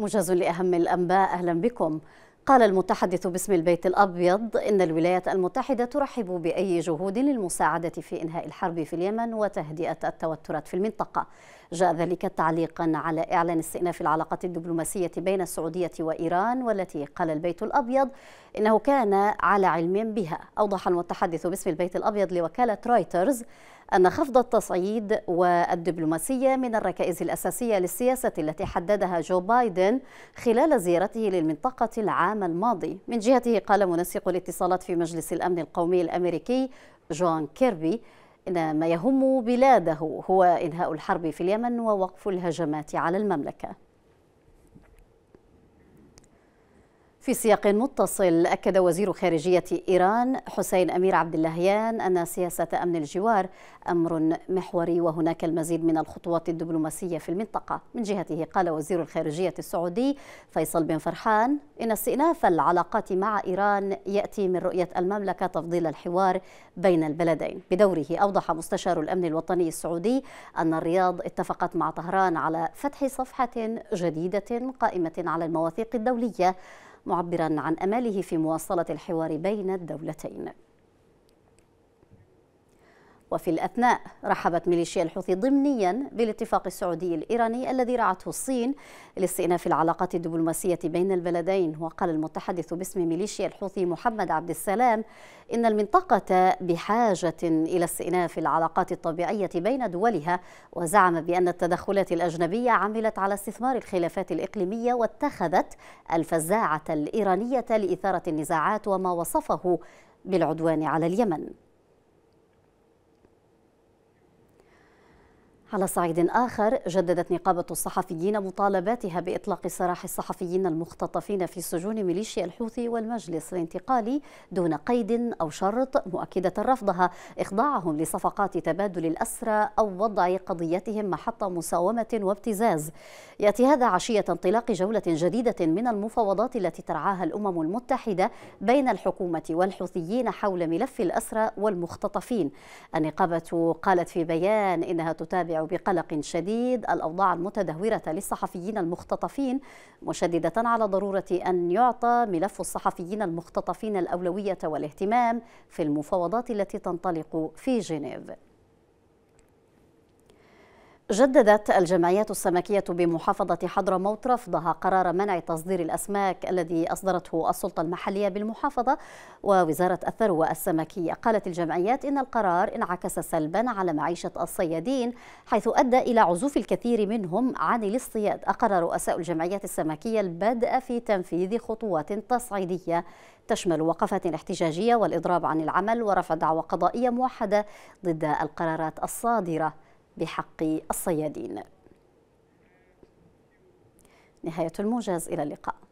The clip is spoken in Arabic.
موجز لأهم الأنباء أهلا بكم قال المتحدث باسم البيت الأبيض إن الولايات المتحدة ترحب بأي جهود للمساعدة في إنهاء الحرب في اليمن وتهدئة التوترات في المنطقة جاء ذلك تعليقا على إعلان استئناف العلاقة الدبلوماسية بين السعودية وإيران والتي قال البيت الأبيض إنه كان على علم بها أوضح المتحدث باسم البيت الأبيض لوكالة رويترز أن خفض التصعيد والدبلوماسية من الركائز الأساسية للسياسة التي حددها جو بايدن خلال زيارته للمنطقة العامة العام الماضي من جهته قال منسق الاتصالات في مجلس الأمن القومي الأمريكي جون كيربي إن ما يهم بلاده هو إنهاء الحرب في اليمن ووقف الهجمات على المملكة في سياق متصل أكد وزير خارجية إيران حسين أمير عبد اللهيان أن سياسة أمن الجوار أمر محوري وهناك المزيد من الخطوات الدبلوماسية في المنطقة من جهته قال وزير الخارجية السعودي فيصل بن فرحان إن استئناف العلاقات مع إيران يأتي من رؤية المملكة تفضيل الحوار بين البلدين بدوره أوضح مستشار الأمن الوطني السعودي أن الرياض اتفقت مع طهران على فتح صفحة جديدة قائمة على المواثيق الدولية معبرا عن أمله في مواصلة الحوار بين الدولتين وفي الأثناء رحبت ميليشيا الحوثي ضمنيا بالاتفاق السعودي الإيراني الذي رعته الصين لاستئناف العلاقات الدبلوماسية بين البلدين وقال المتحدث باسم ميليشيا الحوثي محمد عبد السلام إن المنطقة بحاجة إلى استئناف العلاقات الطبيعية بين دولها وزعم بأن التدخلات الأجنبية عملت على استثمار الخلافات الإقليمية واتخذت الفزاعة الإيرانية لإثارة النزاعات وما وصفه بالعدوان على اليمن على صعيد آخر جددت نقابة الصحفيين مطالباتها بإطلاق سراح الصحفيين المختطفين في سجون ميليشيا الحوثي والمجلس الانتقالي دون قيد أو شرط مؤكدة رفضها إخضاعهم لصفقات تبادل الأسرى أو وضع قضيتهم محط مساومة وابتزاز يأتي هذا عشية انطلاق جولة جديدة من المفاوضات التي ترعاها الأمم المتحدة بين الحكومة والحوثيين حول ملف الأسرى والمختطفين النقابة قالت في بيان إنها تتابع وبقلق بقلق شديد الأوضاع المتدهورة للصحفيين المختطفين مشددة على ضرورة أن يعطى ملف الصحفيين المختطفين الأولوية والاهتمام في المفاوضات التي تنطلق في جنيف جددت الجمعيات السمكية بمحافظة حضرموت رفضها قرار منع تصدير الأسماك الذي أصدرته السلطة المحلية بالمحافظة ووزارة الثروة السمكية قالت الجمعيات إن القرار انعكس سلبا على معيشة الصيادين حيث أدى إلى عزوف الكثير منهم عن الاصطياد أقر رؤساء الجمعيات السمكية البدء في تنفيذ خطوات تصعيدية تشمل وقفات احتجاجية والإضراب عن العمل ورفع دعوى قضائية موحدة ضد القرارات الصادرة بحق الصيادين نهاية الموجز إلى اللقاء